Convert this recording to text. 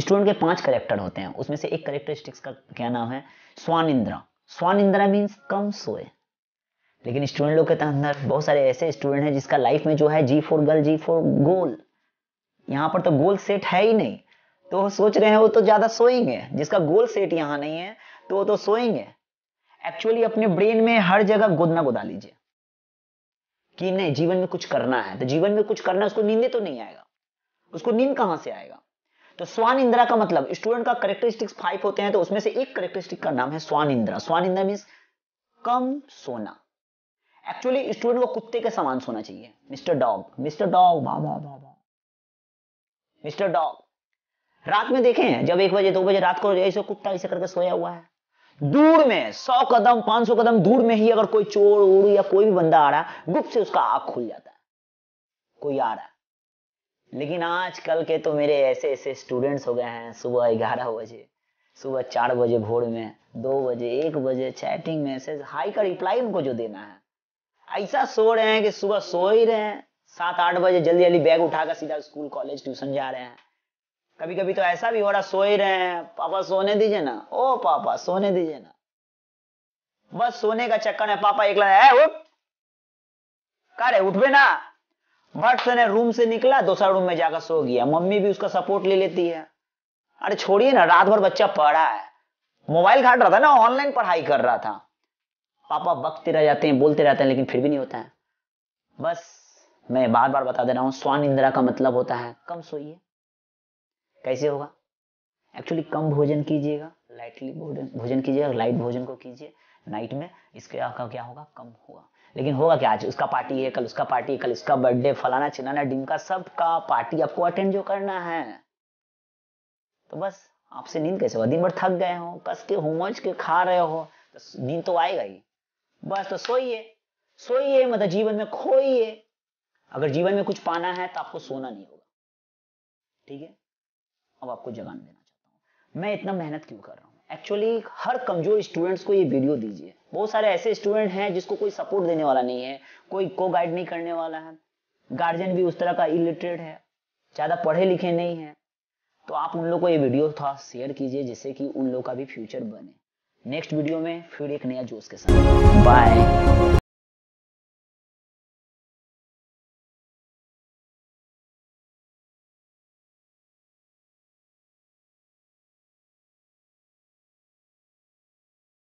student के पांच character होते हैं उसमें से एक करेक्टरिस्टिक्स का क्या नाम है स्वान इंद्रा स्वान इंद्रा मीन्स कम सोए लेकिन स्टूडेंट लोग के अंदर बहुत सारे ऐसे स्टूडेंट हैं जिसका लाइफ में जो है G for girl G for goal यहाँ पर तो गोल सेट है ही नहीं तो सोच रहे हैं वो तो ज्यादा सोएंगे जिसका गोल सेट यहाँ नहीं है तो वो तो सोएंगे एक्चुअली अपने ब्रेन में हर जगह गोदना गोदा लीजिए कि नहीं जीवन में कुछ करना है तो जीवन में कुछ करना है उसको नींदे तो नहीं आएगा उसको नींद कहां से आएगा तो स्वान इंदिरा का मतलब स्टूडेंट का करेक्टरिस्टिक्स फाइव होते हैं तो उसमें से एक करेक्टरिस्टिक का नाम है स्वान इंदिरा स्वान इंदिरा मीन कम सोना एक्चुअली स्टूडेंट को कुत्ते के समान सोना चाहिए मिस्टर डॉग मिस्टर डॉग वाह वाह वाह वाह मिस्टर डॉग रात में देखें जब एक बजे दो बजे रात को ऐसे कुत्ता ऐसे करके सोया हुआ है दूर में सौ कदम पांच सौ कदम दूर में ही अगर कोई चोर उड़ या कोई भी बंदा आ रहा है गुप्त से उसका आंख खुल जाता है कोई आ रहा है लेकिन आज कल के तो मेरे ऐसे ऐसे स्टूडेंट्स हो गए हैं सुबह ग्यारह बजे सुबह चार बजे भोर में दो बजे एक बजे चैटिंग मैसेज हाई का रिप्लाई उनको जो देना है ऐसा सो रहे हैं कि सुबह सो ही रहे हैं सात आठ बजे जल्दी जल्दी बैग उठाकर सीधा स्कूल कॉलेज ट्यूशन जा रहे हैं कभी कभी तो ऐसा भी हो रहा सो ही रहे हैं पापा सोने दीजिए ना ओ पापा सोने दीजिए ना बस सोने का चक्कर है पापा एक लड़ा है उठ कर उठबे ना वाटसन है रूम से निकला दूसरा रूम में जाकर सो गया मम्मी भी उसका सपोर्ट ले लेती है अरे छोड़िए ना रात भर बच्चा पढ़ा है मोबाइल घाट रहा था ना ऑनलाइन पढ़ाई कर रहा था पापा बकते रह जाते हैं बोलते रहते हैं लेकिन फिर भी नहीं होता है बस मैं बार बार बता दे रहा हूँ स्वान इंदिरा का मतलब होता है कम सोइए कैसे होगा एक्चुअली कम भोजन कीजिएगा लाइटली भोजन भोजन कीजिएगा लाइट भोजन को कीजिए नाइट में इसके का क्या होगा कम होगा लेकिन होगा क्या आज उसका पार्टी है कल उसका पार्टी है कल इसका बर्थडे फलाना चिलाना डिमका सबका पार्टी आपको अटेंड जो करना है तो बस आपसे नींद कैसे होगा दिन भर थक गए हो कस के होमोज के खा रहे हो तो नींद तो आएगा ही बस तो सोइए सोइए मतलब जीवन में खोइए अगर जीवन में कुछ पाना है तो आपको सोना नहीं होगा ठीक है अब आपको जगान देना चाहता हूँ मैं इतना मेहनत क्यों कर रहा हूँ एक्चुअली हर कमजोर स्टूडेंट्स को ये वीडियो दीजिए बहुत सारे ऐसे स्टूडेंट हैं जिसको कोई सपोर्ट देने वाला नहीं है कोई को गाइड नहीं करने वाला है गार्जियन भी उस तरह का इलिटरेट है ज़्यादा पढ़े लिखे नहीं है तो आप उन लोग को ये वीडियो थोड़ा शेयर कीजिए जिससे कि उन लोग का भी फ्यूचर बने नेक्स्ट वीडियो में फिर एक नया जोश के साथ बाय